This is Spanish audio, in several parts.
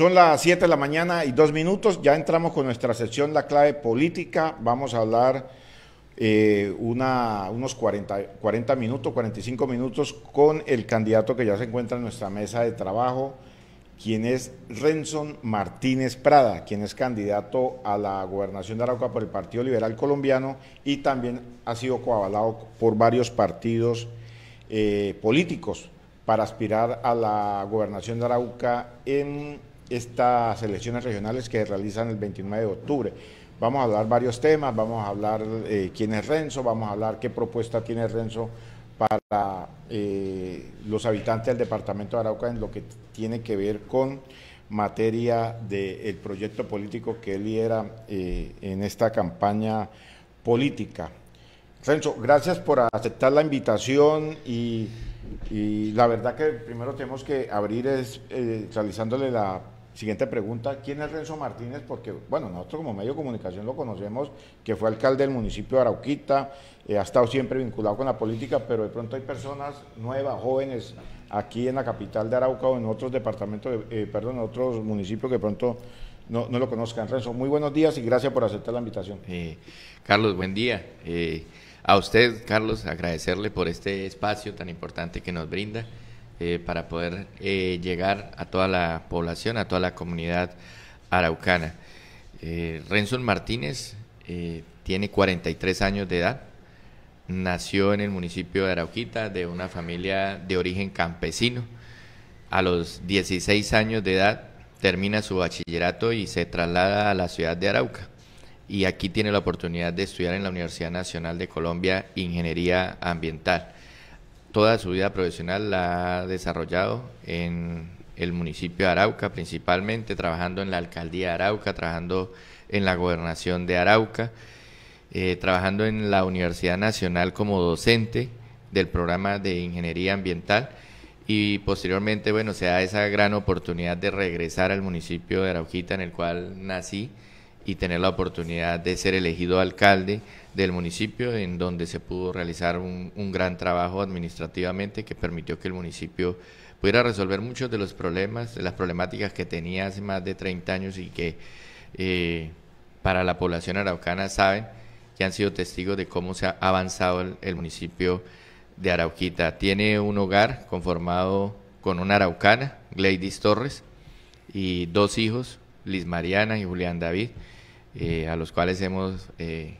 Son las 7 de la mañana y dos minutos. Ya entramos con nuestra sección La clave política. Vamos a hablar eh, una, unos 40, 40 minutos, 45 minutos con el candidato que ya se encuentra en nuestra mesa de trabajo, quien es Renson Martínez Prada, quien es candidato a la gobernación de Arauca por el Partido Liberal Colombiano y también ha sido coavalado por varios partidos eh, políticos para aspirar a la gobernación de Arauca en estas elecciones regionales que realizan el 29 de octubre. Vamos a hablar varios temas, vamos a hablar eh, quién es Renzo, vamos a hablar qué propuesta tiene Renzo para eh, los habitantes del departamento de Arauca en lo que tiene que ver con materia del proyecto político que él lidera eh, en esta campaña política. Renzo, gracias por aceptar la invitación y, la verdad que primero tenemos que abrir es realizándole la Siguiente pregunta, ¿quién es Renzo Martínez? Porque, bueno, nosotros como medio de comunicación lo conocemos, que fue alcalde del municipio de Arauquita, eh, ha estado siempre vinculado con la política, pero de pronto hay personas nuevas, jóvenes, aquí en la capital de Arauca o en otros departamentos, eh, perdón, en otros municipios que de pronto no, lo conozcan. Renzo, muy buenos días y gracias por aceptar la invitación. Eh, Carlos, buen día. Eh, a usted, Carlos, agradecerle por este espacio tan importante que nos brinda. Eh, para poder eh, llegar a toda la población, a toda la comunidad araucana. Eh, Renson Martínez tiene 43 años de edad, nació en el municipio de Arauquita de una familia de origen campesino. A los 16 años de edad termina su bachillerato y se traslada a la ciudad de Arauca. Y aquí tiene la oportunidad de estudiar en la Universidad Nacional de Colombia Ingeniería Ambiental toda su vida profesional la ha desarrollado en el municipio de Arauca, principalmente trabajando en la alcaldía de Arauca, trabajando en la gobernación de Arauca, eh, trabajando en la Universidad Nacional como docente del programa de ingeniería ambiental y posteriormente, bueno, se da esa gran oportunidad de regresar al municipio de Arauquita en el cual nací y tener la oportunidad de ser elegido alcalde del municipio, en donde se pudo realizar un, gran trabajo administrativamente que permitió que el municipio pudiera resolver muchos de los problemas, de las problemáticas que tenía hace más de 30 años y que eh, para la población araucana saben que han sido testigos de cómo se ha avanzado el, municipio de Arauquita. Tiene un hogar conformado con una araucana, Gladys Torres, y dos hijos, Liz Mariana y Julián David, eh, a los cuales hemos eh,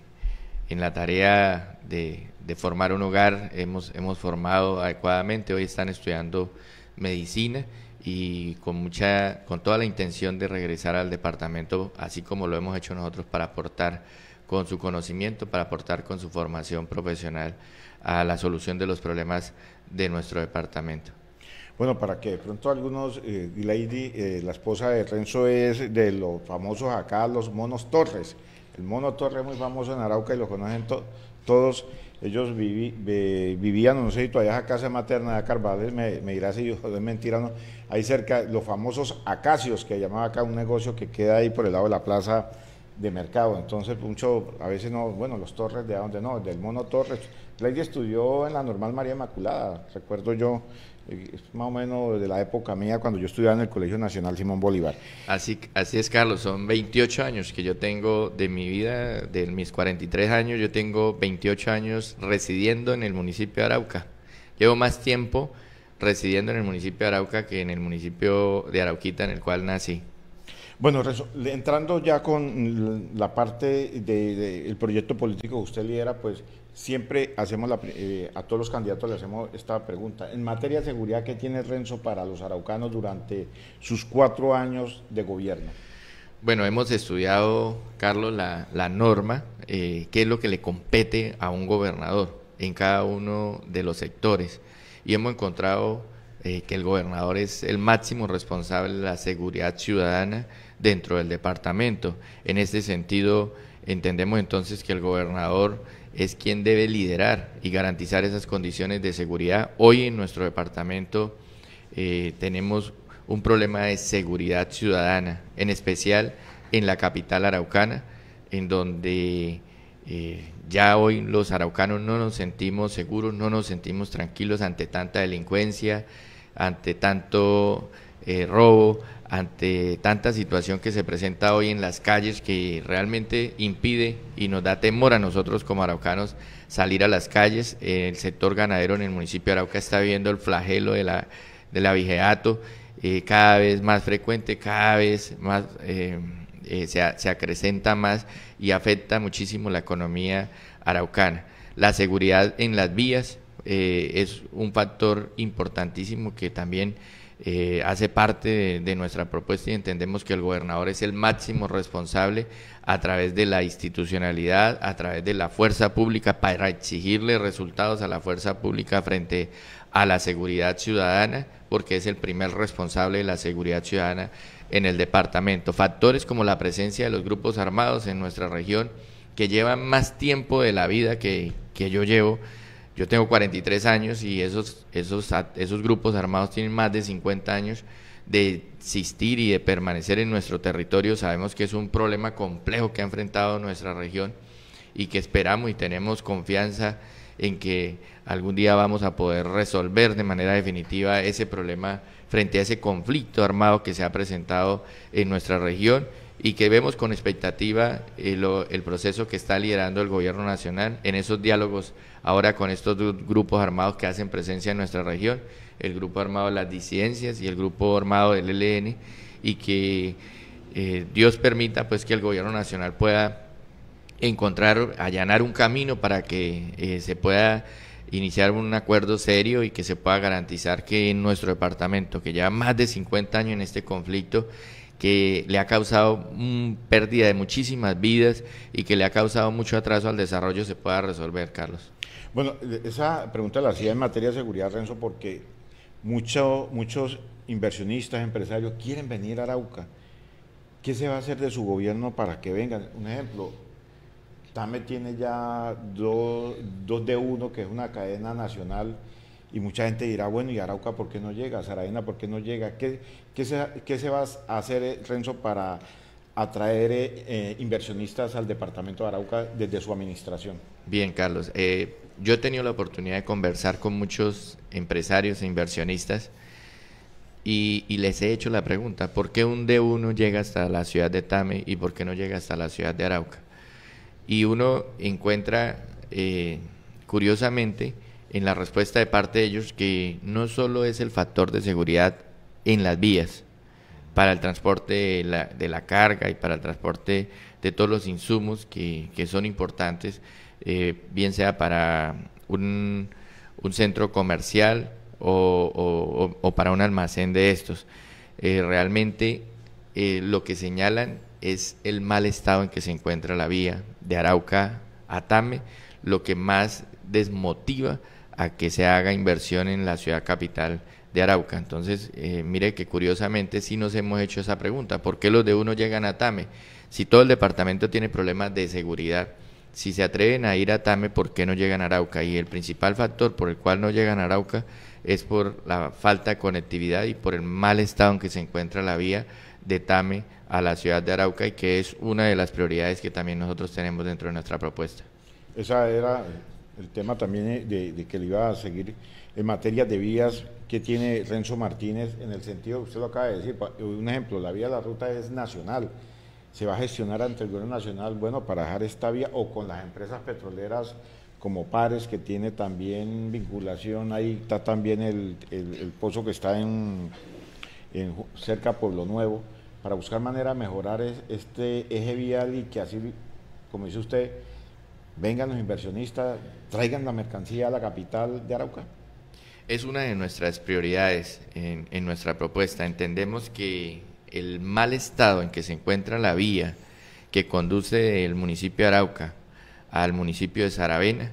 en la tarea de, formar un hogar hemos, hemos formado adecuadamente. Hoy están estudiando medicina y con mucha con toda la intención de regresar al departamento así como lo hemos hecho nosotros para aportar con su conocimiento para aportar con su formación profesional a la solución de los problemas de nuestro departamento. Bueno, para que de pronto algunos, eh, eh la esposa de Renzo es de los famosos acá, los monos Torres. El Mono Torre, muy famoso en Arauca y lo conocen todos. Ellos vivían, no sé si todavía esa casa materna de carvalho, me, dirás si yo es mentira no. Ahí cerca, los famosos acacios, que llamaba acá un negocio que queda ahí por el lado de la plaza de mercado. Entonces, mucho, a veces no, bueno, los Torres de donde no, del Mono Torres. Lady estudió en la Normal María Inmaculada, recuerdo yo, es más o menos de la época mía cuando yo estudiaba en el Colegio Nacional Simón Bolívar. Así, así es, Carlos, son 28 años que yo tengo de mi vida, de mis 43 años, yo tengo 28 años residiendo en el municipio de Arauca. Llevo más tiempo residiendo en el municipio de Arauca que en el municipio de Arauquita en el cual nací. Bueno, entrando ya con la parte del proyecto político que usted lidera, pues siempre hacemos eh, a todos los candidatos le hacemos esta pregunta. En materia de seguridad, ¿qué tiene Renzo para los araucanos durante sus cuatro años de gobierno? Bueno, hemos estudiado, Carlos, la, norma, eh, qué es lo que le compete a un gobernador en cada uno de los sectores. Y hemos encontrado eh, que el gobernador es el máximo responsable de la seguridad ciudadana dentro del departamento. En este sentido, entendemos entonces que el gobernador es quien debe liderar y garantizar esas condiciones de seguridad. Hoy en nuestro departamento eh, tenemos un problema de seguridad ciudadana, en especial en la capital araucana, en donde eh, ya hoy los araucanos no nos sentimos seguros, no nos sentimos tranquilos ante tanta delincuencia, ante tanto eh, robo, ante tanta situación que se presenta hoy en las calles que realmente impide y nos da temor a nosotros como araucanos salir a las calles. El sector ganadero en el municipio de Arauca está viendo el flagelo de la, de la vigeato eh, cada vez más frecuente, cada vez más eh, eh, se, se acrecenta más y afecta muchísimo la economía araucana. La seguridad en las vías es un factor importantísimo que también eh, hace parte de, nuestra propuesta y entendemos que el gobernador es el máximo responsable a través de la institucionalidad, a través de la fuerza pública, para exigirle resultados a la fuerza pública frente a la seguridad ciudadana, porque es el primer responsable de la seguridad ciudadana en el departamento. Factores como la presencia de los grupos armados en nuestra región, que llevan más tiempo de la vida que yo llevo, yo tengo 43 años y esos, esos, esos grupos armados tienen más de 50 años de existir y de permanecer en nuestro territorio. Sabemos que es un problema complejo que ha enfrentado nuestra región y que esperamos y tenemos confianza en que algún día vamos a poder resolver de manera definitiva ese problema frente a ese conflicto armado que se ha presentado en nuestra región y que vemos con expectativa eh, el, proceso que está liderando el gobierno nacional en esos diálogos ahora con estos grupos armados que hacen presencia en nuestra región, el grupo armado de las disidencias y el grupo armado del ELN, y que eh, Dios permita pues que el gobierno nacional pueda encontrar, allanar un camino para que eh, se pueda iniciar un acuerdo serio y que se pueda garantizar que en nuestro departamento, que lleva más de 50 años en este conflicto, que le ha causado pérdida de muchísimas vidas y que le ha causado mucho atraso al desarrollo se pueda resolver, Carlos? Bueno, e, esa pregunta la hacía en materia de seguridad, Renzo, porque muchos inversionistas, empresarios quieren venir a Arauca. ¿Qué se va a hacer de su gobierno para que vengan? Un ejemplo, TAME tiene ya dos de 1, que es una cadena nacional, y mucha gente dirá, bueno, ¿y Arauca por qué no llega? ¿Saraena por qué no llega? ¿Qué, ¿Qué se, va a hacer, eh, Renzo, para atraer eh, eh, inversionistas al departamento de Arauca desde su administración? Bien, Carlos. yo he tenido la oportunidad de conversar con muchos empresarios e inversionistas y, les he hecho la pregunta, ¿por qué un D1 llega hasta la ciudad de Tame y por qué no llega hasta la ciudad de Arauca? Y uno encuentra, curiosamente, en la respuesta de parte de ellos que no solo es el factor de seguridad en las vías para el transporte de la, carga y para el transporte de todos los insumos que, son importantes, eh, bien sea para un, centro comercial o, para un almacén de estos. Eh, realmente eh, lo que señalan es el mal estado en que se encuentra la vía de Arauca a Tame, lo que más desmotiva a que se haga inversión en la ciudad capital de Arauca. Entonces, eh, mire que curiosamente sí nos hemos hecho esa pregunta, ¿por qué los de uno llegan a Tame? Si todo el departamento tiene problemas de seguridad, si se atreven a ir a Tame, ¿por qué no llegan a Arauca? Y el principal factor por el cual no llegan a Arauca es por la falta de conectividad y por el mal estado en que se encuentra la vía de Tame a la ciudad de Arauca y que es una de las prioridades que también nosotros tenemos dentro de nuestra propuesta. Esa era el tema también de que le iba a seguir en materia de vías que tiene Renzo Martínez en el sentido que usted lo acaba de decir. Un ejemplo, la vía de la ruta es nacional. Se va a gestionar ante el gobierno nacional, bueno, para dejar esta vía o con las empresas petroleras como pares que tiene también vinculación. Ahí está también el, pozo que está en, cerca a Pueblo Nuevo para buscar manera de mejorar este eje vial y que así, como dice usted, vengan los inversionistas, traigan la mercancía a la capital de Arauca es una de nuestras prioridades en, nuestra propuesta. Entendemos que el mal estado en que se encuentra la vía que conduce del municipio de Arauca al municipio de Saravena,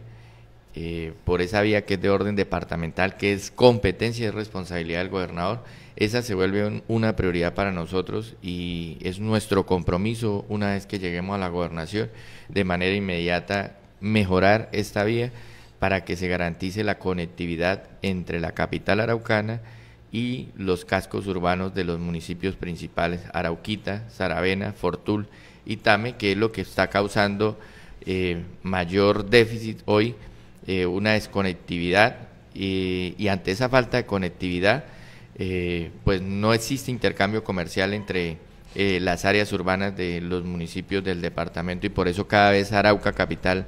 eh, por esa vía que es de orden departamental, que es competencia y responsabilidad del gobernador, esa se vuelve una prioridad para nosotros y es nuestro compromiso una vez que lleguemos a la gobernación de manera inmediata mejorar esta vía para que se garantice la conectividad entre la capital araucana y los cascos urbanos de los municipios principales Arauquita, Saravena, Fortul y Tame, que es lo que está causando eh, mayor déficit hoy, eh, una desconectividad eh, y ante esa falta de conectividad, pues no existe intercambio comercial entre las áreas urbanas de los municipios del departamento y por eso cada vez Arauca Capital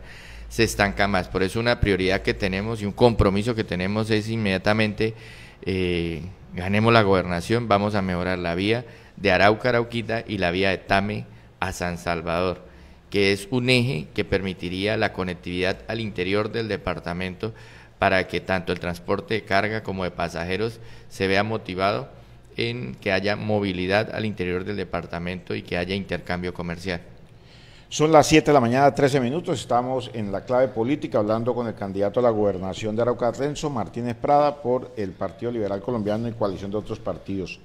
se estanca más. Por eso una prioridad que tenemos y un compromiso que tenemos es inmediatamente eh, ganemos la gobernación, vamos a mejorar la vía de Arauca Arauquita y la vía de Tame a San Salvador, que es un eje que permitiría la conectividad al interior del departamento para que tanto el transporte de carga como de pasajeros se vea motivado en que haya movilidad al interior del departamento y que haya intercambio comercial. Son las 7 de la mañana, 13 minutos. Estamos en la clave política hablando con el candidato a la gobernación de Arauca, Renzo Martínez Prada, por el Partido Liberal Colombiano y coalición de otros partidos.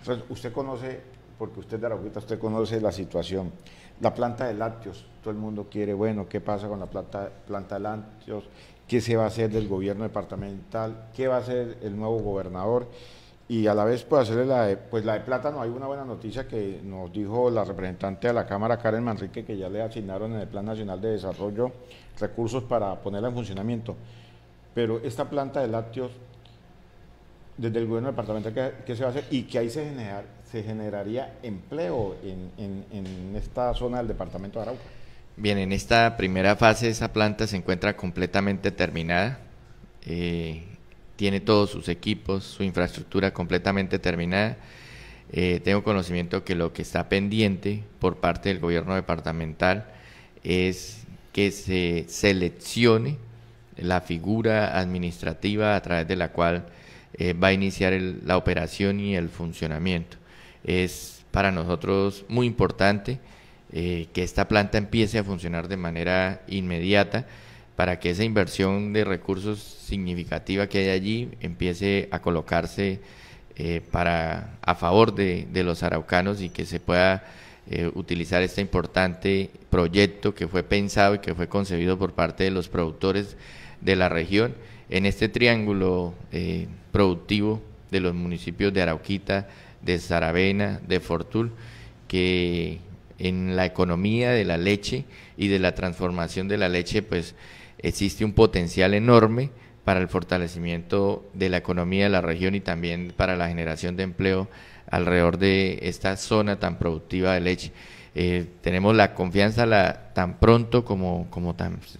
Entonces, usted conoce, porque usted de Arauquita, usted conoce la situación. La planta de lácteos, todo el mundo quiere, bueno, ¿qué pasa con la planta, planta de lácteos? ¿Qué se va a hacer del gobierno departamental? ¿Qué va a hacer el nuevo gobernador? y a la vez pues hacerle la de, pues la de plátano. Hay una buena noticia que nos dijo la representante de la Cámara, Karen Manrique, que ya le asignaron en el Plan Nacional de Desarrollo recursos para ponerla en funcionamiento. Pero esta planta de lácteos, desde el gobierno departamento ¿qué, qué se va a hacer? Y que ahí se, generar, se generaría empleo en, esta zona del departamento de Arauca. Bien, en esta primera fase esa planta se encuentra completamente terminada. Eh, tiene todos sus equipos, su infraestructura completamente terminada. Eh, tengo conocimiento que lo que está pendiente por parte del gobierno departamental es que se seleccione la figura administrativa a través de la cual eh, va a iniciar la operación y el funcionamiento. Es para nosotros muy importante eh, que esta planta empiece a funcionar de manera inmediata para que esa inversión de recursos significativa que hay allí empiece a colocarse eh, para, a favor de, los araucanos y que se pueda eh, utilizar este importante proyecto que fue pensado y que fue concebido por parte de los productores de la región en este triángulo eh, productivo de los municipios de Arauquita, de Saravena, de Fortul, que en la economía de la leche y de la transformación de la leche, pues existe un potencial enorme para el fortalecimiento de la economía de la región y también para la generación de empleo alrededor de esta zona tan productiva de leche. Eh, tenemos la confianza tan pronto como,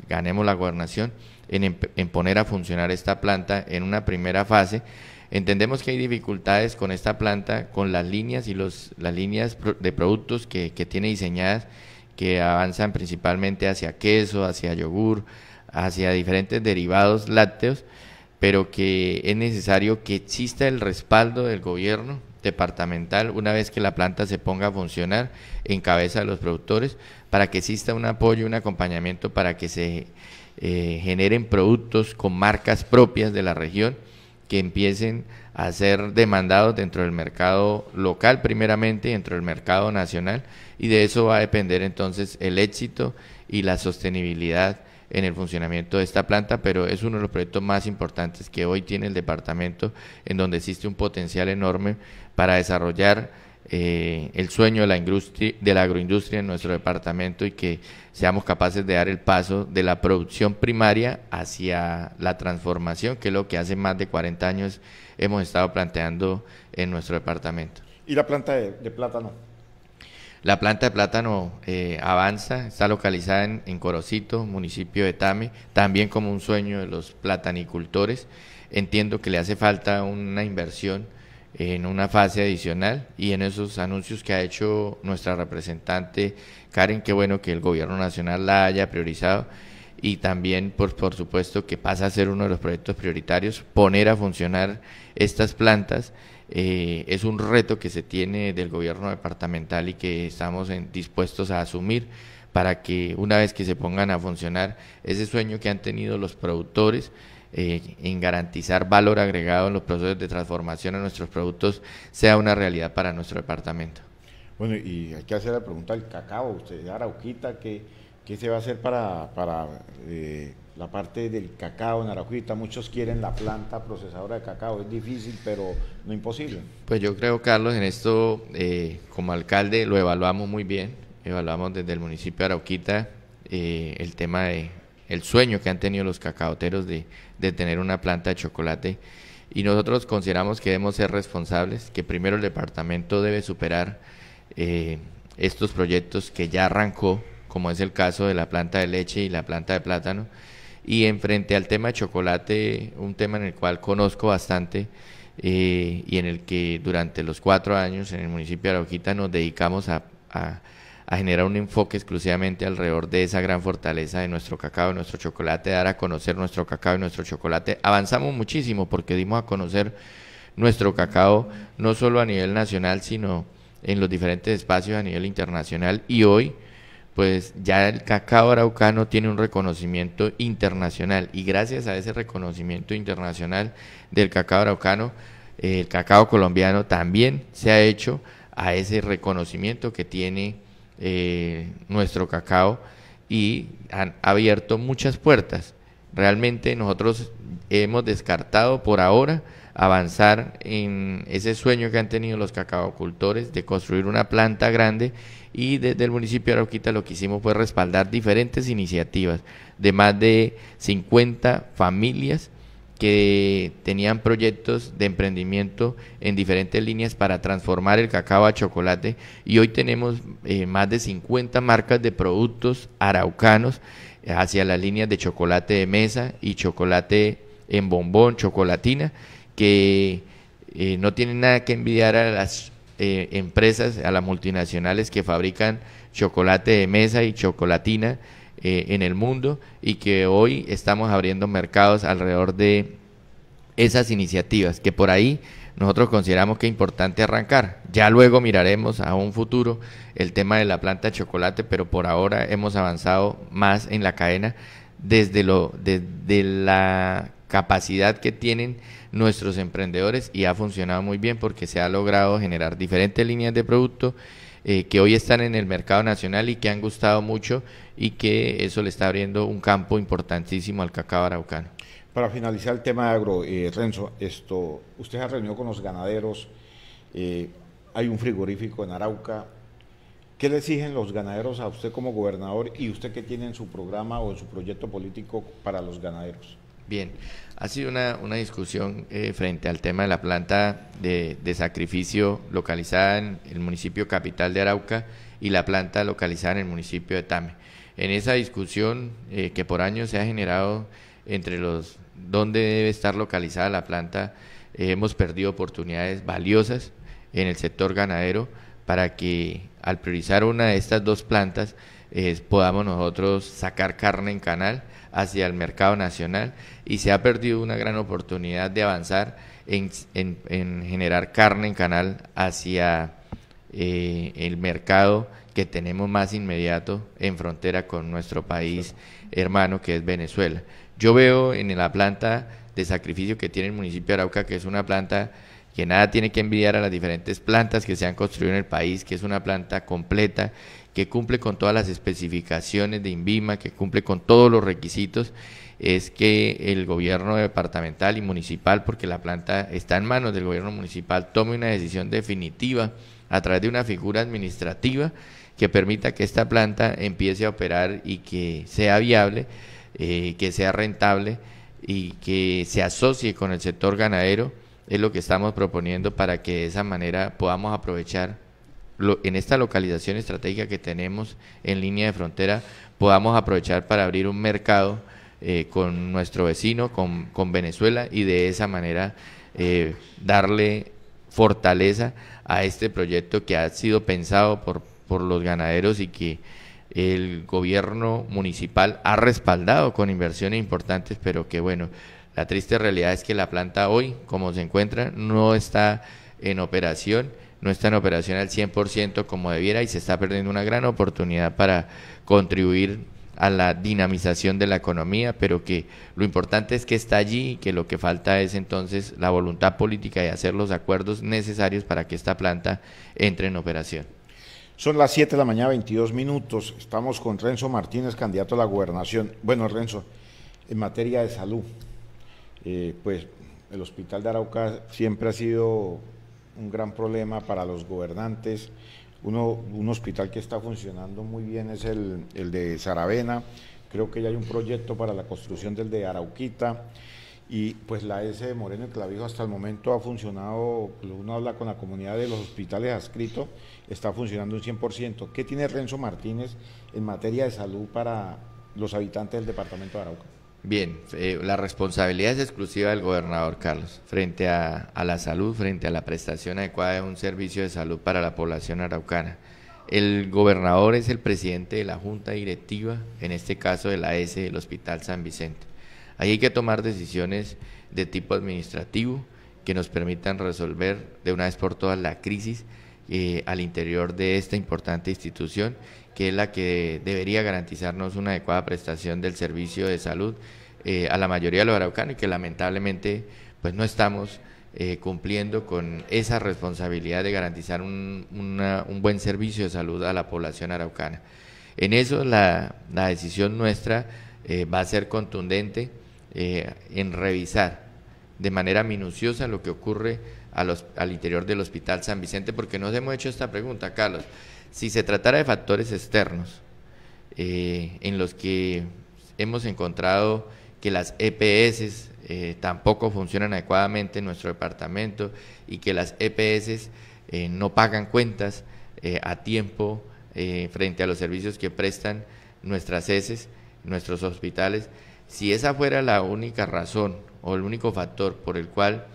ganemos la gobernación en, poner a funcionar esta planta en una primera fase. Entendemos que hay dificultades con esta planta, con las líneas y los, las líneas de productos que, que tiene diseñadas, que avanzan principalmente hacia queso, hacia yogur, hacia diferentes derivados lácteos, pero que es necesario que exista el respaldo del gobierno departamental una vez que la planta se ponga a funcionar en cabeza de los productores para que exista un apoyo, un acompañamiento para que se eh, generen productos con marcas propias de la región que empiecen a ser demandados dentro del mercado local primeramente y dentro del mercado nacional y de eso va a depender entonces el éxito y la sostenibilidad en el funcionamiento de esta planta, pero es uno de los proyectos más importantes que hoy tiene el departamento, en donde existe un potencial enorme para desarrollar eh, el sueño de la, industria, de la agroindustria en nuestro departamento y que seamos capaces de dar el paso de la producción primaria hacia la transformación, que es lo que hace más de 40 años hemos estado planteando en nuestro departamento. ¿Y la planta de plátano? La planta de plátano eh, avanza, está localizada en, Corocito, municipio de Tame, también como un sueño de los platanicultores. Entiendo que le hace falta una inversión en una fase adicional y en esos anuncios que ha hecho nuestra representante Karen, qué bueno que el gobierno nacional la haya priorizado y también por, por supuesto que pasa a ser uno de los proyectos prioritarios poner a funcionar estas plantas eh, es un reto que se tiene del gobierno departamental y que estamos dispuestos a asumir para que una vez que se pongan a funcionar ese sueño que han tenido los productores eh, en garantizar valor agregado en los procesos de transformación de nuestros productos sea una realidad para nuestro departamento. Bueno, y hay que hacer la pregunta al cacao, usted, Arauquita, ¿qué, qué se va a hacer para, para eh, la parte del cacao en Arauquita... Muchos quieren la planta procesadora de cacao. Es difícil, pero no imposible. Pues yo creo, Carlos, en esto eh, como alcalde lo evaluamos muy bien. Evaluamos desde el municipio de Arauquita eh, el tema de el sueño que han tenido los cacaoteros de, de tener una planta de chocolate. Y nosotros consideramos que debemos ser responsables, que primero el departamento debe superar eh, estos proyectos que ya arrancó, como es el caso de la planta de leche y la planta de plátano, y en frente al tema de chocolate, un tema en el cual conozco bastante eh, y en el que durante los cuatro años en el municipio de Araujita nos dedicamos a, generar un enfoque exclusivamente alrededor de esa gran fortaleza de nuestro cacao, de nuestro chocolate, dar a conocer nuestro cacao y nuestro chocolate. Avanzamos muchísimo porque dimos a conocer nuestro cacao no solo a nivel nacional, sino en los diferentes espacios a nivel internacional y hoy pues ya el cacao araucano tiene un reconocimiento internacional y gracias a ese reconocimiento internacional del cacao araucano, el cacao colombiano también se ha hecho a ese reconocimiento que tiene eh, nuestro cacao y han abierto muchas puertas. Realmente nosotros hemos descartado por ahora avanzar en ese sueño que han tenido los cacaocultores de construir una planta grande y desde el municipio de Arauquita lo que hicimos fue respaldar diferentes iniciativas de más de 50 familias que tenían proyectos de emprendimiento en diferentes líneas para transformar el cacao a chocolate y hoy tenemos eh, más de 50 marcas de productos araucanos hacia las líneas de chocolate de mesa y chocolate en bombón, chocolatina, que eh, no tienen nada que envidiar a las eh, empresas, a las multinacionales que fabrican chocolate de mesa y chocolatina eh, en el mundo y que hoy estamos abriendo mercados alrededor de esas iniciativas que por ahí nosotros consideramos que es importante arrancar. Ya luego miraremos a un futuro el tema de la planta de chocolate, pero por ahora hemos avanzado más en la cadena desde, lo, desde la capacidad que tienen nuestros emprendedores y ha funcionado muy bien porque se ha logrado generar diferentes líneas de producto eh, que hoy están en el mercado nacional y que han gustado mucho y que eso le está abriendo un campo importantísimo al cacao araucano. Para finalizar el tema de agro, eh, Renzo, esto, usted ha reunido con los ganaderos, eh, hay un frigorífico en Arauca, ¿Qué le exigen los ganaderos a usted como gobernador y usted qué tiene en su programa o en su proyecto político para los ganaderos? Bien, ha sido una, discusión eh, frente al tema de la planta de, sacrificio localizada en el municipio capital de Arauca y la planta localizada en el municipio de Tame. En esa discusión eh, que por años se ha generado entre los dónde debe estar localizada la planta, eh, hemos perdido oportunidades valiosas en el sector ganadero para que al priorizar una de estas dos plantas podamos nosotros sacar carne en canal hacia el mercado nacional y se ha perdido una gran oportunidad de avanzar en, en, generar carne en canal hacia eh, el mercado que tenemos más inmediato en frontera con nuestro país hermano que es Venezuela. Yo veo en la planta de sacrificio que tiene el municipio de Arauca, que es una planta que nada tiene que envidiar a las diferentes plantas que se han construido en el país, que es una planta completa, que cumple con todas las especificaciones de INVIMA, que cumple con todos los requisitos, es que el gobierno departamental y municipal, porque la planta está en manos del gobierno municipal, tome una decisión definitiva a través de una figura administrativa que permita que esta planta empiece a operar y que sea viable, eh, que sea rentable y que se asocie con el sector ganadero es lo que estamos proponiendo para que de esa manera podamos aprovechar en esta localización estratégica que tenemos en línea de frontera, podamos aprovechar para abrir un mercado eh, con nuestro vecino, con, Venezuela, y de esa manera eh, darle fortaleza a este proyecto que ha sido pensado por, por los ganaderos y que el gobierno municipal ha respaldado con inversiones importantes, pero que bueno, la triste realidad es que la planta hoy, como se encuentra, no está en operación, no está en operación al 100% como debiera y se está perdiendo una gran oportunidad para contribuir a la dinamización de la economía, pero que lo importante es que está allí y que lo que falta es entonces la voluntad política de hacer los acuerdos necesarios para que esta planta entre en operación. Son las 7 de la mañana, 22 minutos. Estamos con Renzo Martínez, candidato a la gobernación. Bueno, Renzo, en materia de salud, eh, pues el hospital de Arauca siempre ha sido un gran problema para los gobernantes. un hospital que está funcionando muy bien es el, de Saravena, creo que ya hay un proyecto para la construcción del de Arauquita y pues la S de Moreno y Clavijo hasta el momento ha funcionado, uno habla con la comunidad de los hospitales adscritos, está funcionando un 100%. ¿Qué tiene Renzo Martínez en materia de salud para los habitantes del departamento de Arauca? Bien, eh, la responsabilidad es exclusiva del gobernador Carlos, frente a, la salud, frente a la prestación adecuada de un servicio de salud para la población araucana. El gobernador es el presidente de la junta directiva, en este caso de la S del Hospital San Vicente. Ahí hay que tomar decisiones de tipo administrativo que nos permitan resolver de una vez por todas la crisis eh, al interior de esta importante institución que es la que debería garantizarnos una adecuada prestación del servicio de salud eh, a la mayoría de los araucanos y que lamentablemente pues no estamos eh, cumpliendo con esa responsabilidad de garantizar un, buen servicio de salud a la población araucana. En eso la, decisión nuestra eh, va a ser contundente en revisar de manera minuciosa lo que ocurre a los, al interior del Hospital San Vicente, porque nos hemos hecho esta pregunta, Carlos. Si se tratara de factores externos, eh, en los que hemos encontrado que las EPS eh, tampoco funcionan adecuadamente en nuestro departamento y que las EPS eh, no pagan cuentas a tiempo frente a los servicios que prestan nuestras heces, nuestros hospitales. Si esa fuera la única razón o el único factor por el cual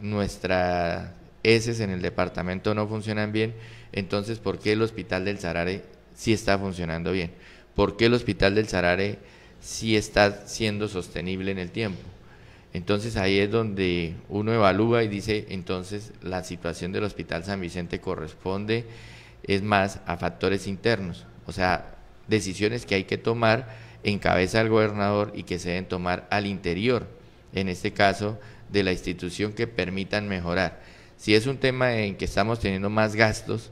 nuestras heces en el departamento no funcionan bien, entonces, ¿por qué el hospital del Sarare sí está funcionando bien? ¿Por qué el hospital del Sarare sí está siendo sostenible en el tiempo? Entonces ahí es donde uno evalúa y dice, entonces la situación del Hospital San Vicente corresponde, es más, a factores internos, o sea, decisiones que hay que tomar en cabeza del gobernador y que se deben tomar al interior, en este caso, de la institución que permitan mejorar. Si es un tema en que estamos teniendo más gastos,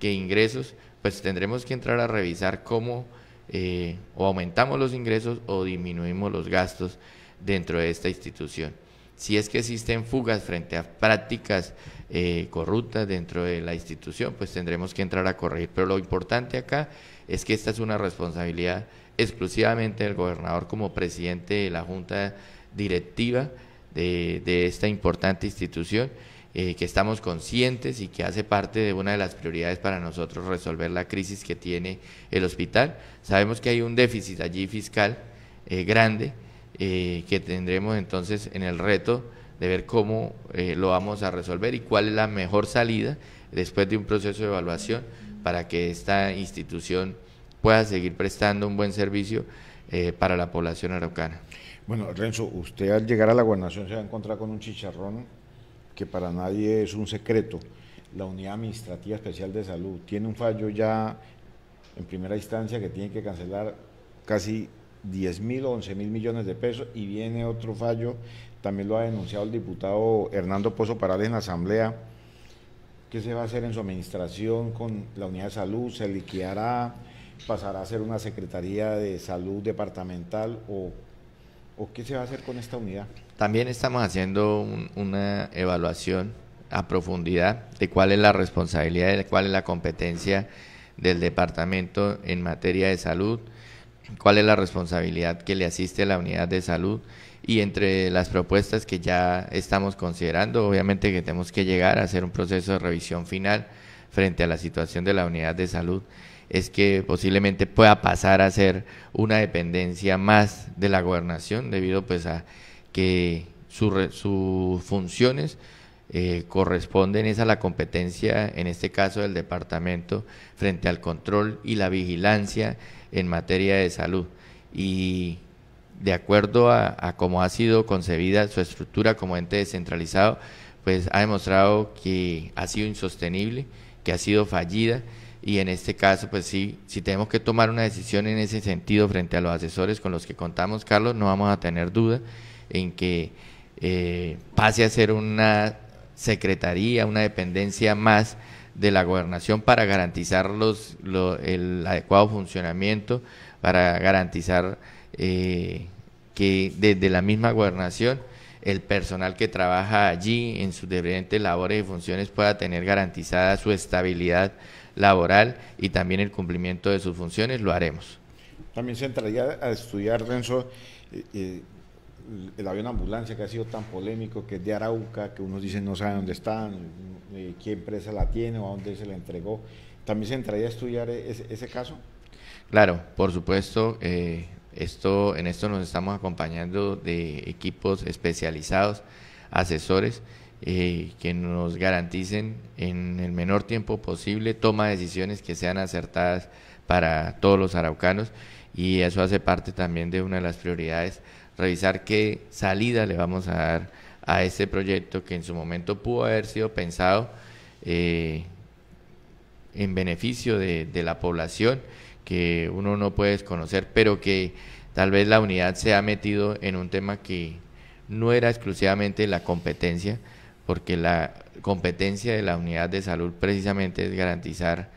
que ingresos, pues tendremos que entrar a revisar cómo eh, o aumentamos los ingresos o disminuimos los gastos dentro de esta institución. Si es que existen fugas frente a prácticas eh, corruptas dentro de la institución, pues tendremos que entrar a corregir. Pero lo importante acá es que esta es una responsabilidad exclusivamente del gobernador como presidente de la Junta Directiva de, de esta importante institución eh, que estamos conscientes y que hace parte de una de las prioridades para nosotros resolver la crisis que tiene el hospital. Sabemos que hay un déficit allí fiscal eh, grande eh, que tendremos entonces en el reto de ver cómo lo vamos a resolver y cuál es la mejor salida después de un proceso de evaluación para que esta institución pueda seguir prestando un buen servicio para la población araucana. Bueno, Renzo, usted al llegar a la gobernación se va a encontrar con un chicharrón que para nadie es un secreto. La Unidad Administrativa Especial de Salud tiene un fallo ya en primera instancia que tiene que cancelar casi 10 mil o 11 mil millones de pesos y viene otro fallo, también lo ha denunciado el diputado Hernando Pozo Parales en la Asamblea, ¿qué se va a hacer en su administración con la unidad de salud, se liquidará, pasará a ser una Secretaría de Salud Departamental o qué se va a hacer con esta unidad. También estamos haciendo una evaluación a profundidad de cuál es la responsabilidad, de cuál es la competencia del departamento en materia de salud, cuál es la responsabilidad que le asiste a la unidad de salud y entre las propuestas que ya estamos considerando, obviamente que tenemos que llegar a hacer un proceso de revisión final frente a la situación de la unidad de salud, es que posiblemente pueda pasar a ser una dependencia más de la gobernación debido pues a que sus funciones eh, corresponden es a la competencia, en este caso del departamento, frente al control y la vigilancia en materia de salud. Y de acuerdo a, a cómo ha sido concebida su estructura como ente descentralizado, pues ha demostrado que ha sido insostenible, que ha sido fallida y en este caso, pues sí, si tenemos que tomar una decisión en ese sentido frente a los asesores con los que contamos, Carlos, no vamos a tener duda en que eh, pase a ser una secretaría, una dependencia más de la gobernación para garantizar los, el adecuado funcionamiento, para garantizar eh, que desde la misma gobernación el personal que trabaja allí en sus diferentes labores y funciones pueda tener garantizada su estabilidad laboral y también el cumplimiento de sus funciones, lo haremos. También se entraría a estudiar, Renzo, eh, el avión ambulancia que ha sido tan polémico, que es de Arauca, que unos dicen no saben dónde están, eh, qué empresa la tiene o a dónde se la entregó. ¿También se entraría a estudiar e-, ese, caso? Claro, por supuesto. Eh, esto, en esto nos estamos acompañando de equipos especializados, asesores, eh, que nos garanticen en el menor tiempo posible toma de decisiones que sean acertadas para todos los araucanos y eso hace parte también de una de las prioridades revisar qué salida le vamos a dar a ese proyecto que en su momento pudo haber sido pensado eh, en beneficio de, de, la población que uno no puede desconocer, pero que tal vez la unidad se ha metido en un tema que no era exclusivamente la competencia, porque la competencia de la unidad de salud precisamente es garantizar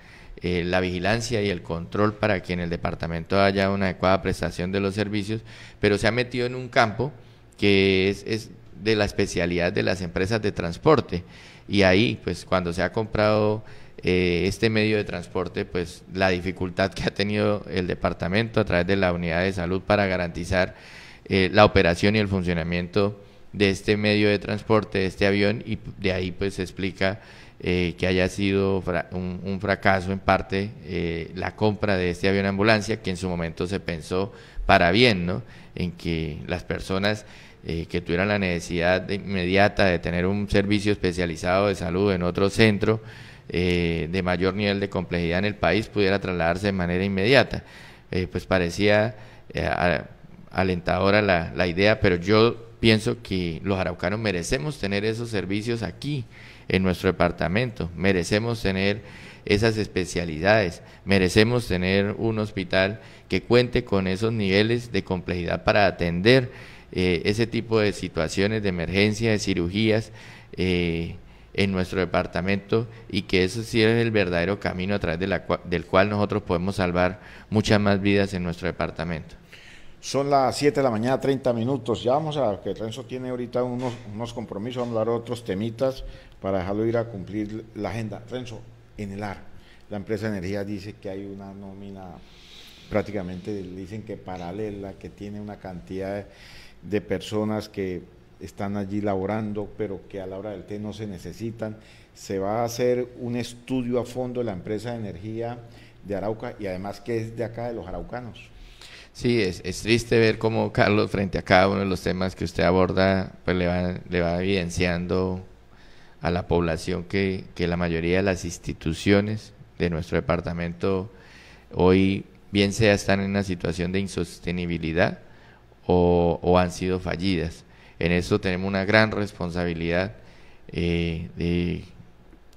eh, la vigilancia y el control para que en el departamento haya una adecuada prestación de los servicios, pero se ha metido en un campo que es, de la especialidad de las empresas de transporte. Y ahí, pues cuando se ha comprado eh, este medio de transporte, pues la dificultad que ha tenido el departamento a través de la unidad de salud para garantizar eh, la operación y el funcionamiento de este medio de transporte, de este avión, y de ahí pues se explica eh, que haya sido un, fracaso en parte eh, la compra de este avión ambulancia, que en su momento se pensó para bien, ¿no? En que las personas eh, que tuvieran la necesidad inmediata de tener un servicio especializado de salud en otro centro de mayor nivel de complejidad en el país pudiera trasladarse de manera inmediata. pues parecía alentadora la idea, pero yo pienso que los araucanos merecemos tener esos servicios aquí en nuestro departamento. Merecemos tener esas especialidades. Merecemos tener un hospital que cuente con esos niveles de complejidad para atender eh, ese tipo de situaciones de emergencia, de cirugías eh, en nuestro departamento y que eso sí es el verdadero camino a través del cual nosotros podemos salvar muchas más vidas en nuestro departamento. Son las 7 de la mañana, 30 minutos. Ya vamos a que Renzo tiene ahorita unos, compromisos, vamos a hablar de otros temitas para dejarlo ir a cumplir la agenda. Renzo, en el AR, la empresa de energía dice que hay una nómina prácticamente, dicen que paralela, que tiene una cantidad de, de personas que están allí laborando, pero que a la hora del té no se necesitan. Se va a hacer un estudio a fondo de la empresa de energía de Arauca y además que es de acá de los araucanos. Sí, es, triste ver cómo Carlos, frente a cada uno de los temas que usted aborda, pues le va, evidenciando a la población que, la mayoría de las instituciones de nuestro departamento hoy, bien sea están en una situación de insostenibilidad o, han sido fallidas. En eso tenemos una gran responsabilidad eh,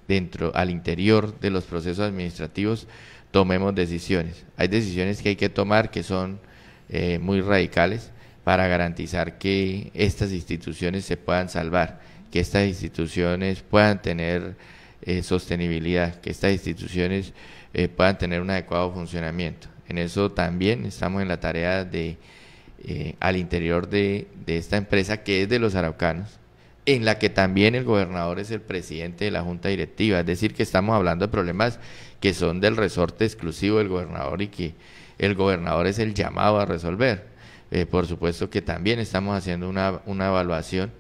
dentro, al interior de los procesos administrativos, tomemos decisiones. Hay decisiones que hay que tomar que son eh, muy radicales para garantizar que estas instituciones se puedan salvar, que estas instituciones puedan tener eh, sostenibilidad, que estas instituciones eh, puedan tener un adecuado funcionamiento. En eso también estamos en la tarea de, al interior de, de esta empresa que es de los araucanos, en la que también el gobernador es el presidente de la junta directiva, es decir, que estamos hablando de problemas que son del resorte exclusivo del gobernador y que el gobernador es el llamado a resolver. Eh, por supuesto que también estamos haciendo una, evaluación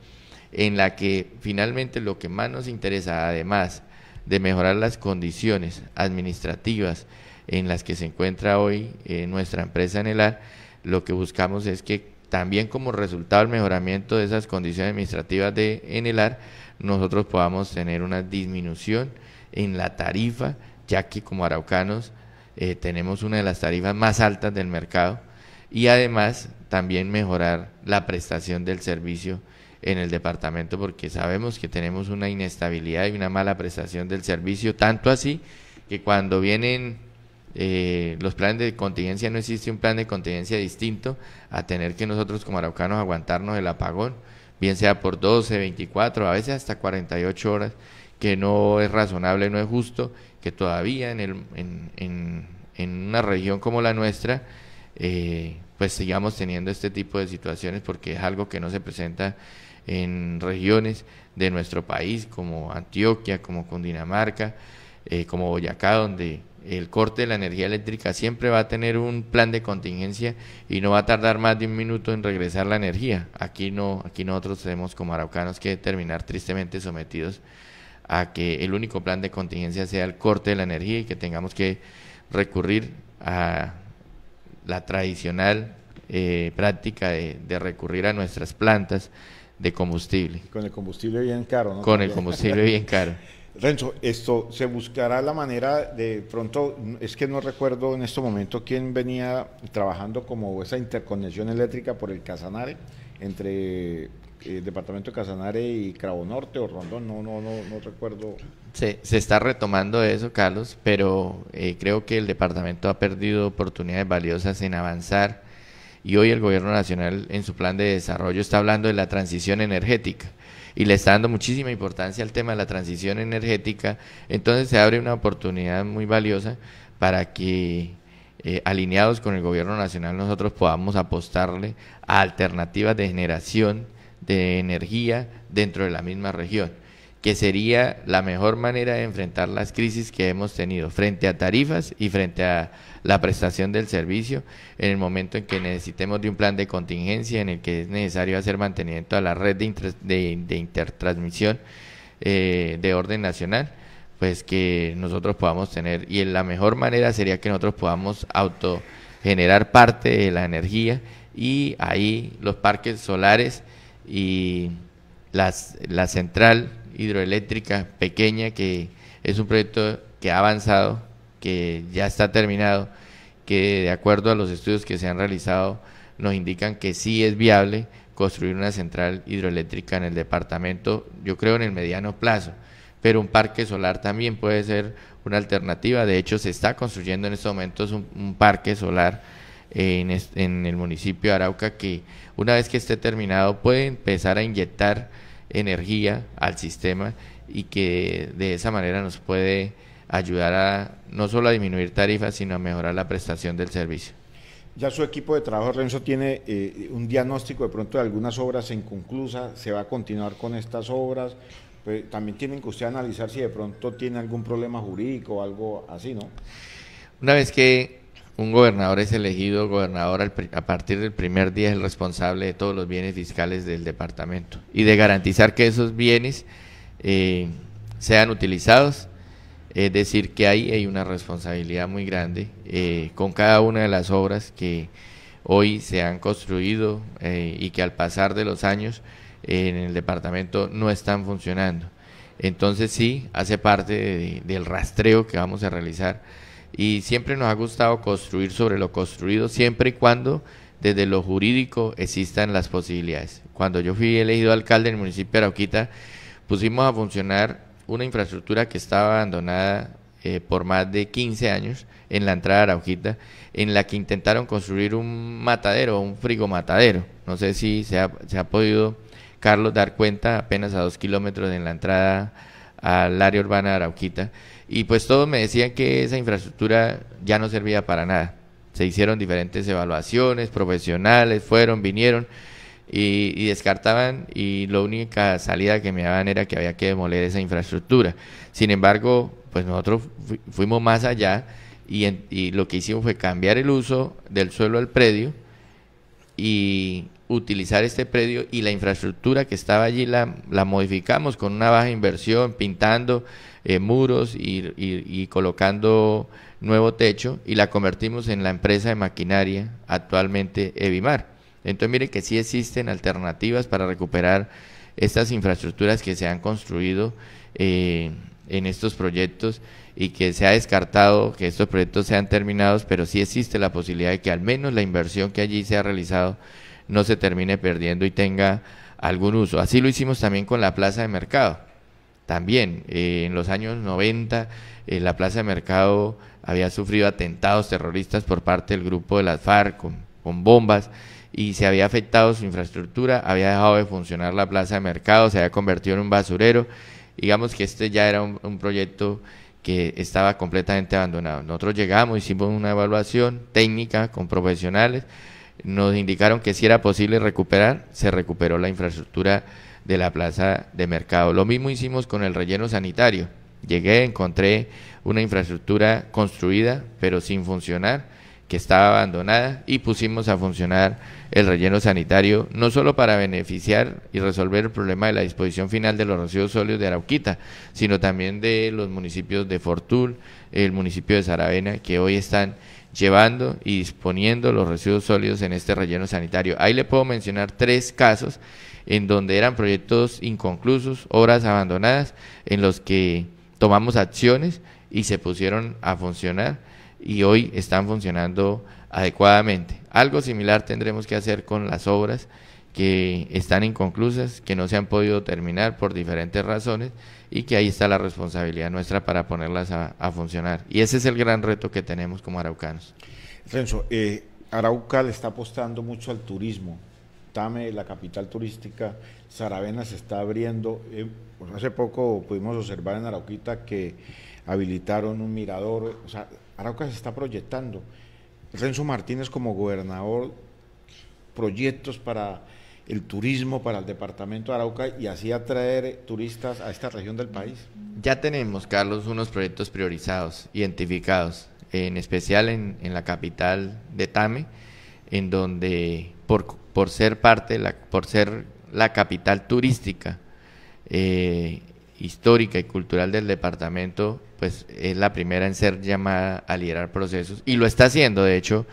en la que finalmente lo que más nos interesa, además de mejorar las condiciones administrativas en las que se encuentra hoy eh, nuestra empresa en el AR, lo que buscamos es que también como resultado del mejoramiento de esas condiciones administrativas de ENELAR, nosotros podamos tener una disminución en la tarifa ya que como araucanos eh, tenemos una de las tarifas más altas del mercado y además también mejorar la prestación del servicio en el departamento porque sabemos que tenemos una inestabilidad y una mala prestación del servicio, tanto así que cuando vienen eh, los planes de contingencia no existe un plan de contingencia distinto a tener que nosotros como araucanos aguantarnos el apagón, bien sea por 12, 24, a veces hasta 48 horas, que no es razonable, no es justo que todavía en, el, en, en, una región como la nuestra, eh, pues sigamos teniendo este tipo de situaciones porque es algo que no se presenta en regiones de nuestro país como Antioquia, como Cundinamarca, eh, como Boyacá, donde el corte de la energía eléctrica siempre va a tener un plan de contingencia y no va a tardar más de un minuto en regresar la energía. Aquí no, aquí nosotros tenemos como araucanos que terminar tristemente sometidos a que el único plan de contingencia sea el corte de la energía y que tengamos que recurrir a la tradicional eh, práctica de, de, recurrir a nuestras plantas de combustible. Con el combustible bien caro, ¿no? Con el combustible bien caro. Renzo, esto se buscará la manera de pronto, es que no recuerdo en este momento quién venía trabajando como esa interconexión eléctrica por el Casanare entre eh, departamento de Casanare y Cravo Norte o Rondón, no, no, no, no recuerdo. Se, se está retomando eso, Carlos, pero eh, creo que el departamento ha perdido oportunidades valiosas en avanzar y hoy el gobierno nacional en su plan de desarrollo está hablando de la transición energética y le está dando muchísima importancia al tema de la transición energética, entonces se abre una oportunidad muy valiosa para que eh, alineados con el gobierno nacional nosotros podamos apostarle a alternativas de generación de energía dentro de la misma región, que sería la mejor manera de enfrentar las crisis que hemos tenido frente a tarifas y frente a la prestación del servicio en el momento en que necesitemos de un plan de contingencia en el que es necesario hacer mantenimiento a la red de, intertransmisión eh, de orden nacional pues que nosotros podamos tener y la mejor manera sería que nosotros podamos auto generar parte de la energía y ahí los parques solares y las, la central hidroeléctrica pequeña, que es un proyecto que ha avanzado, que ya está terminado, que de acuerdo a los estudios que se han realizado nos indican que sí es viable construir una central hidroeléctrica en el departamento, yo creo en el mediano plazo, pero un parque solar también puede ser una alternativa, de hecho se está construyendo en estos momentos un parque solar en, el municipio de Arauca que una vez que esté terminado puede empezar a inyectar energía al sistema y que de esa manera nos puede ayudar a no solo a disminuir tarifas, sino a mejorar la prestación del servicio. Ya su equipo de trabajo, Renzo, tiene eh, un diagnóstico de pronto de algunas obras inconclusas, se va a continuar con estas obras, pues, también tienen que usted analizar si de pronto tiene algún problema jurídico o algo así, ¿no? Una vez que un gobernador es elegido gobernador a partir del primer día, es el responsable de todos los bienes fiscales del departamento y de garantizar que esos bienes eh, sean utilizados. Es decir, que ahí hay una responsabilidad muy grande eh, con cada una de las obras que hoy se han construido eh, y que al pasar de los años en el departamento no están funcionando. Entonces sí, hace parte del rastreo que vamos a realizar y siempre nos ha gustado construir sobre lo construido, siempre y cuando desde lo jurídico existan las posibilidades. Cuando yo fui elegido alcalde del municipio de Arauquita, pusimos a funcionar una infraestructura que estaba abandonada eh, por más de 15 años en la entrada de Arauquita, en la que intentaron construir un matadero, un frigomatadero. No sé si se ha, podido, Carlos, dar cuenta apenas a dos kilómetros de la entrada al área urbana de Arauquita y pues todos me decían que esa infraestructura ya no servía para nada. Se hicieron diferentes evaluaciones profesionales, fueron, vinieron y, descartaban y la única salida que me daban era que había que demoler esa infraestructura. Sin embargo, pues nosotros fuimos más allá y, y lo que hicimos fue cambiar el uso del suelo al predio y utilizar este predio y la infraestructura que estaba allí la, modificamos con una baja inversión, pintando eh, muros y, colocando nuevo techo y la convertimos en la empresa de maquinaria actualmente Evimar. Entonces mire que sí existen alternativas para recuperar estas infraestructuras que se han construido eh, en estos proyectos y que se ha descartado que estos proyectos sean terminados, pero sí existe la posibilidad de que al menos la inversión que allí se ha realizado no se termine perdiendo y tenga algún uso. Así lo hicimos también con la plaza de mercado. También eh, en los años 90 eh, la plaza de mercado había sufrido atentados terroristas por parte del grupo de las FARC con, bombas y se había afectado su infraestructura, había dejado de funcionar la plaza de mercado, se había convertido en un basurero. Digamos que este ya era un, un proyecto que estaba completamente abandonado. Nosotros llegamos, hicimos una evaluación técnica con profesionales, nos indicaron que si era posible recuperar, se recuperó la infraestructura de la plaza de mercado. Lo mismo hicimos con el relleno sanitario. Llegué, encontré una infraestructura construida, pero sin funcionar, que estaba abandonada, y pusimos a funcionar el relleno sanitario, no solo para beneficiar y resolver el problema de la disposición final de los residuos sólidos de Arauquita, sino también de los municipios de Fortul, el municipio de Saravena, que hoy están llevando y disponiendo los residuos sólidos en este relleno sanitario. Ahí le puedo mencionar tres casos en donde eran proyectos inconclusos, obras abandonadas, en los que tomamos acciones y se pusieron a funcionar y hoy están funcionando adecuadamente. Algo similar tendremos que hacer con las obras que están inconclusas, que no se han podido terminar por diferentes razones y que ahí está la responsabilidad nuestra para ponerlas a, funcionar. Y ese es el gran reto que tenemos como araucanos. Renzo, eh, Arauca le está apostando mucho al turismo. Tame, la capital turística, Saravena se está abriendo. Eh, hace poco pudimos observar en Arauquita que habilitaron un mirador. O sea, Arauca se está proyectando. Renzo Martínez como gobernador, proyectos para el turismo para el departamento de Arauca y así atraer turistas a esta región del país? Ya tenemos, Carlos, unos proyectos priorizados, identificados, en especial en, la capital de Tame, en donde por, ser parte, la, por ser la capital turística, eh, histórica y cultural del departamento, pues es la primera en ser llamada a liderar procesos y lo está haciendo, de hecho,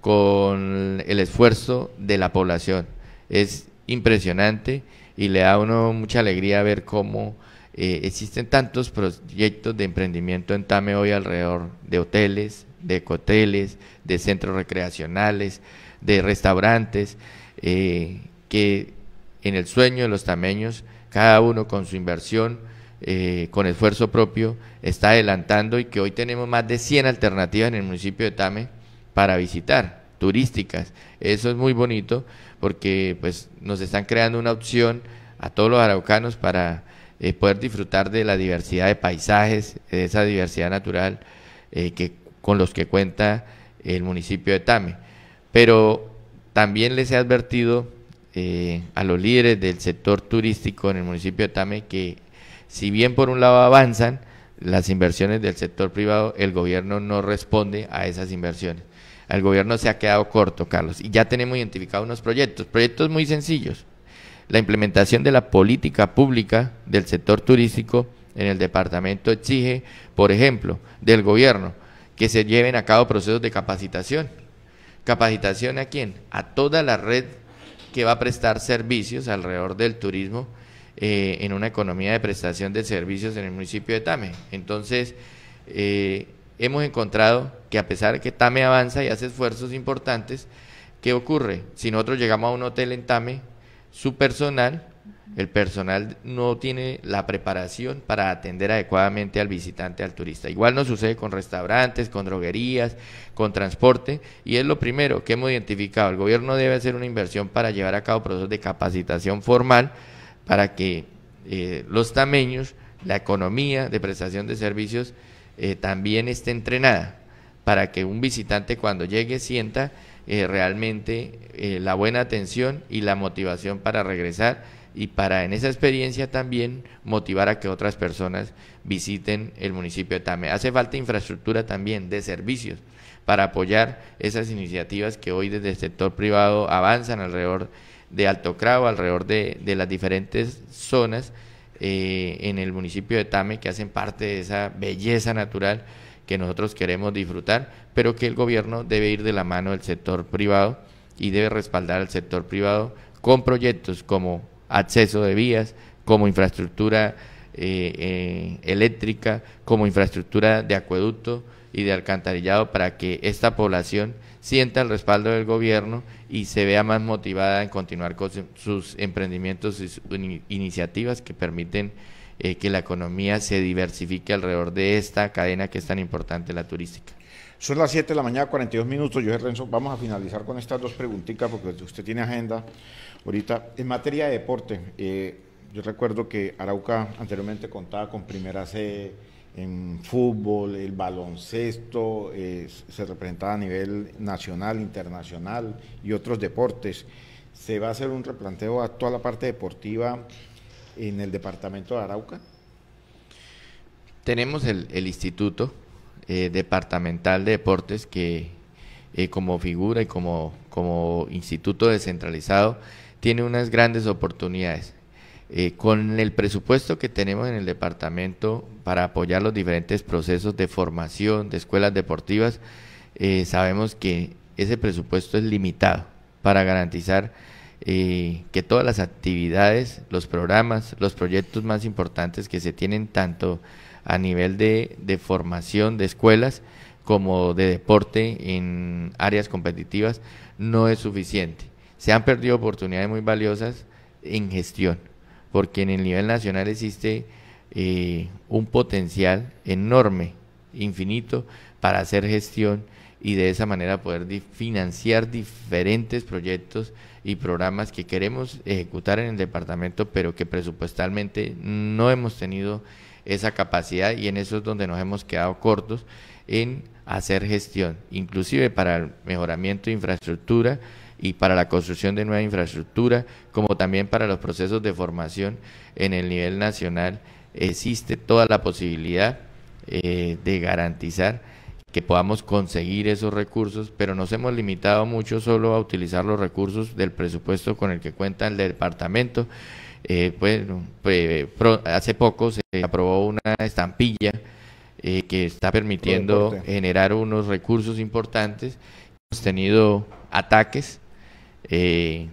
con el esfuerzo de la población es impresionante y le da a uno mucha alegría ver cómo eh, existen tantos proyectos de emprendimiento en Tame hoy alrededor de hoteles, de coteles, de centros recreacionales, de restaurantes, eh, que en el sueño de los tameños, cada uno con su inversión, eh, con esfuerzo propio, está adelantando y que hoy tenemos más de 100 alternativas en el municipio de Tame para visitar, turísticas. Eso es muy bonito porque pues nos están creando una opción a todos los araucanos para eh, poder disfrutar de la diversidad de paisajes, de esa diversidad natural eh, que, con los que cuenta el municipio de Tame. Pero también les he advertido eh, a los líderes del sector turístico en el municipio de Tame que si bien por un lado avanzan las inversiones del sector privado, el gobierno no responde a esas inversiones. El gobierno se ha quedado corto, Carlos, y ya tenemos identificados unos proyectos, proyectos muy sencillos. La implementación de la política pública del sector turístico en el departamento exige, por ejemplo, del gobierno que se lleven a cabo procesos de capacitación. ¿Capacitación a quién? A toda la red que va a prestar servicios alrededor del turismo eh, en una economía de prestación de servicios en el municipio de Tame. Entonces, eh, hemos encontrado que a pesar de que TAME avanza y hace esfuerzos importantes, ¿qué ocurre? Si nosotros llegamos a un hotel en TAME, su personal, el personal no tiene la preparación para atender adecuadamente al visitante, al turista. Igual nos sucede con restaurantes, con droguerías, con transporte, y es lo primero que hemos identificado. El gobierno debe hacer una inversión para llevar a cabo procesos de capacitación formal para que eh, los tameños, la economía de prestación de servicios, eh, también esté entrenada para que un visitante cuando llegue sienta eh, realmente eh, la buena atención y la motivación para regresar y para en esa experiencia también motivar a que otras personas visiten el municipio de Tame. Hace falta infraestructura también de servicios para apoyar esas iniciativas que hoy desde el sector privado avanzan alrededor de Alto Cravo, alrededor de las diferentes zonas eh, en el municipio de Tame, que hacen parte de esa belleza natural que nosotros queremos disfrutar, pero que el gobierno debe ir de la mano del sector privado y debe respaldar al sector privado con proyectos como acceso de vías, como infraestructura eh, eh, eléctrica, como infraestructura de acueducto y de alcantarillado para que esta población sienta el respaldo del gobierno y se vea más motivada en continuar con sus emprendimientos y iniciativas que permiten eh, que la economía se diversifique alrededor de esta cadena que es tan importante, la turística. Son las 7 de la mañana, 42 minutos. Yo, Renzo, vamos a finalizar con estas dos preguntitas porque usted tiene agenda ahorita. En materia de deporte, eh, yo recuerdo que Arauca anteriormente contaba con primera C en fútbol, el baloncesto, eh, se representaba a nivel nacional, internacional y otros deportes. Se va a hacer un replanteo a toda la parte deportiva en el departamento de Arauca. Tenemos el, Instituto eh, Departamental de Deportes que eh, como figura y como, como instituto descentralizado tiene unas grandes oportunidades. Eh, con el presupuesto que tenemos en el departamento para apoyar los diferentes procesos de formación de escuelas deportivas, eh, sabemos que ese presupuesto es limitado para garantizar eh, que todas las actividades, los programas, los proyectos más importantes que se tienen tanto a nivel de formación de escuelas como de deporte en áreas competitivas, no es suficiente. Se han perdido oportunidades muy valiosas en gestión porque en el nivel nacional existe eh, un potencial enorme, infinito, para hacer gestión y de esa manera poder financiar diferentes proyectos y programas que queremos ejecutar en el departamento, pero que presupuestalmente no hemos tenido esa capacidad y en eso es donde nos hemos quedado cortos en hacer gestión, inclusive para el mejoramiento de infraestructura, y para la construcción de nueva infraestructura, como también para los procesos de formación en el nivel nacional, existe toda la posibilidad eh, de garantizar que podamos conseguir esos recursos, pero nos hemos limitado mucho solo a utilizar los recursos del presupuesto con el que cuenta el departamento. Eh, pues, hace poco se aprobó una estampilla eh, que está permitiendo generar unos recursos importantes. Hemos tenido ataques eh,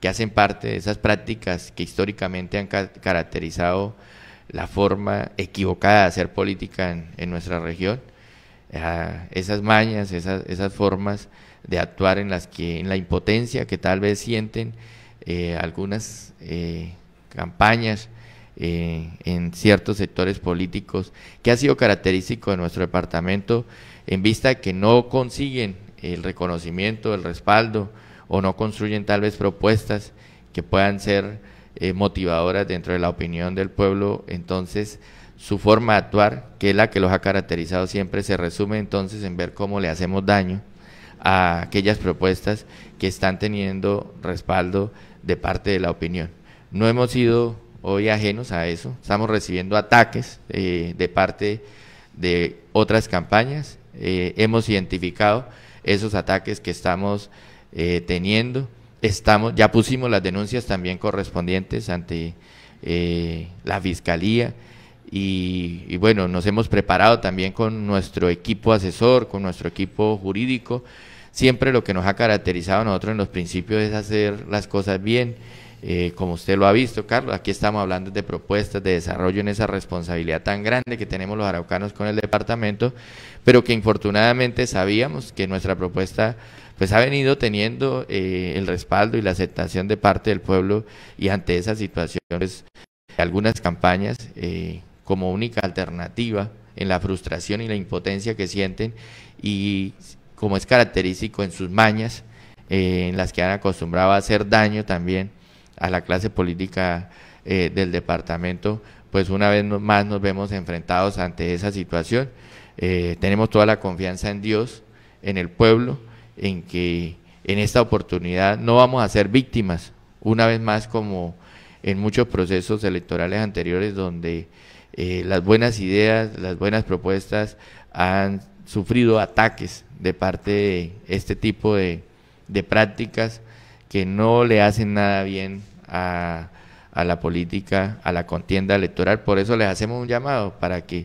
que hacen parte de esas prácticas que históricamente han caracterizado la forma equivocada de hacer política en, nuestra región, ah, esas mañas, esas, formas de actuar en las que en la impotencia que tal vez sienten eh, algunas eh, campañas en ciertos sectores políticos que ha sido característico de nuestro departamento en vista que no consiguen el reconocimiento, el respaldo o no construyen tal vez propuestas que puedan ser eh, motivadoras dentro de la opinión del pueblo, entonces su forma de actuar, que es la que los ha caracterizado siempre, se resume entonces en ver cómo le hacemos daño a aquellas propuestas que están teniendo respaldo de parte de la opinión. No hemos sido hoy ajenos a eso, estamos recibiendo ataques eh, de parte de otras campañas, eh, hemos identificado esos ataques que estamos eh, teniendo. Estamos, ya pusimos las denuncias también correspondientes ante eh, la Fiscalía y, bueno, nos hemos preparado también con nuestro equipo asesor, con nuestro equipo jurídico. Siempre lo que nos ha caracterizado a nosotros en los principios es hacer las cosas bien. Eh, como usted lo ha visto, Carlos, aquí estamos hablando de propuestas de desarrollo en esa responsabilidad tan grande que tenemos los araucanos con el departamento, pero que infortunadamente sabíamos que nuestra propuesta pues ha venido teniendo eh, el respaldo y la aceptación de parte del pueblo y ante esas situaciones, algunas campañas eh, como única alternativa en la frustración y la impotencia que sienten y como es característico en sus mañas, eh, en las que han acostumbrado a hacer daño también a la clase política del departamento, pues una vez más nos vemos enfrentados ante esa situación. tenemos toda la confianza en Dios, en el pueblo, en que en esta oportunidad no vamos a ser víctimas, una vez más como en muchos procesos electorales anteriores donde eh, las buenas ideas, las buenas propuestas han sufrido ataques de parte de este tipo de, prácticas que no le hacen nada bien a, la política, a la contienda electoral. Por eso les hacemos un llamado para que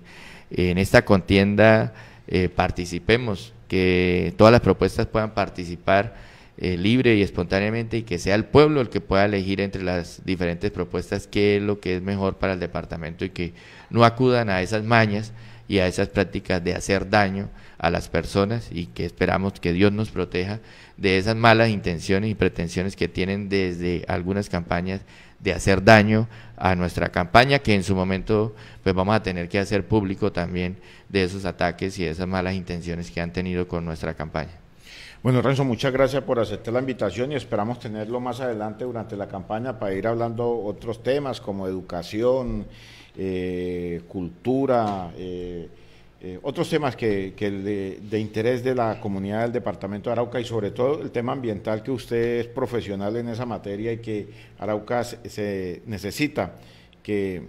eh, en esta contienda eh, participemos que todas las propuestas puedan participar eh, libre y espontáneamente y que sea el pueblo el que pueda elegir entre las diferentes propuestas qué es lo que es mejor para el departamento y que no acudan a esas mañas y a esas prácticas de hacer daño a las personas y que esperamos que Dios nos proteja de esas malas intenciones y pretensiones que tienen desde algunas campañas de hacer daño a nuestra campaña, que en su momento pues vamos a tener que hacer público también de esos ataques y de esas malas intenciones que han tenido con nuestra campaña. Bueno, Renzo, muchas gracias por aceptar la invitación y esperamos tenerlo más adelante durante la campaña para ir hablando otros temas como educación, eh, cultura, eh, eh, otros temas que, de, interés de la comunidad del departamento de Arauca y sobre todo el tema ambiental que usted es profesional en esa materia y que Arauca se, necesita que,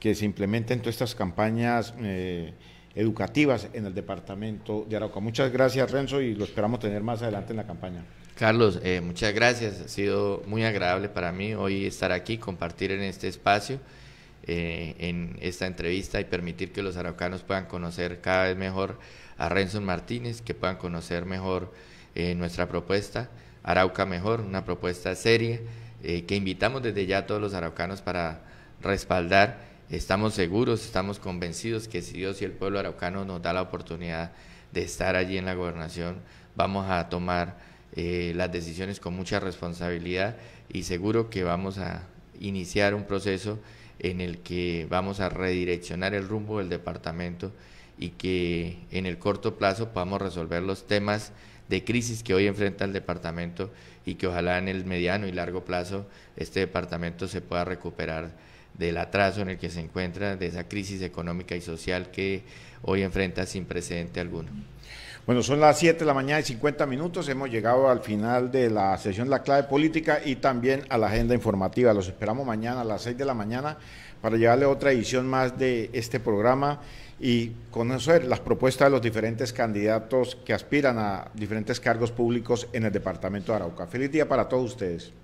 se implementen todas estas campañas eh, educativas en el departamento de Arauca. Muchas gracias Renzo y lo esperamos tener más adelante en la campaña. Carlos, eh, muchas gracias. Ha sido muy agradable para mí hoy estar aquí, compartir en este espacio. Eh, en esta entrevista y permitir que los araucanos puedan conocer cada vez mejor a Renson Martínez, que puedan conocer mejor eh, nuestra propuesta, Arauca Mejor, una propuesta seria eh, que invitamos desde ya a todos los araucanos para respaldar. Estamos seguros, estamos convencidos que si Dios y el pueblo araucano nos da la oportunidad de estar allí en la gobernación, vamos a tomar las decisiones con mucha responsabilidad y seguro que vamos a iniciar un proceso en el que vamos a redireccionar el rumbo del departamento y que en el corto plazo podamos resolver los temas de crisis que hoy enfrenta el departamento y que ojalá en el mediano y largo plazo este departamento se pueda recuperar del atraso en el que se encuentra, de esa crisis económica y social que hoy enfrenta sin precedente alguno. Bueno, son las 7 de la mañana y 50 minutos. Hemos llegado al final de la sesión La Clave Política y también a la agenda informativa. Los esperamos mañana a las 6 de la mañana para llevarle otra edición más de este programa y conocer las propuestas de los diferentes candidatos que aspiran a diferentes cargos públicos en el departamento de Arauca. Feliz día para todos ustedes.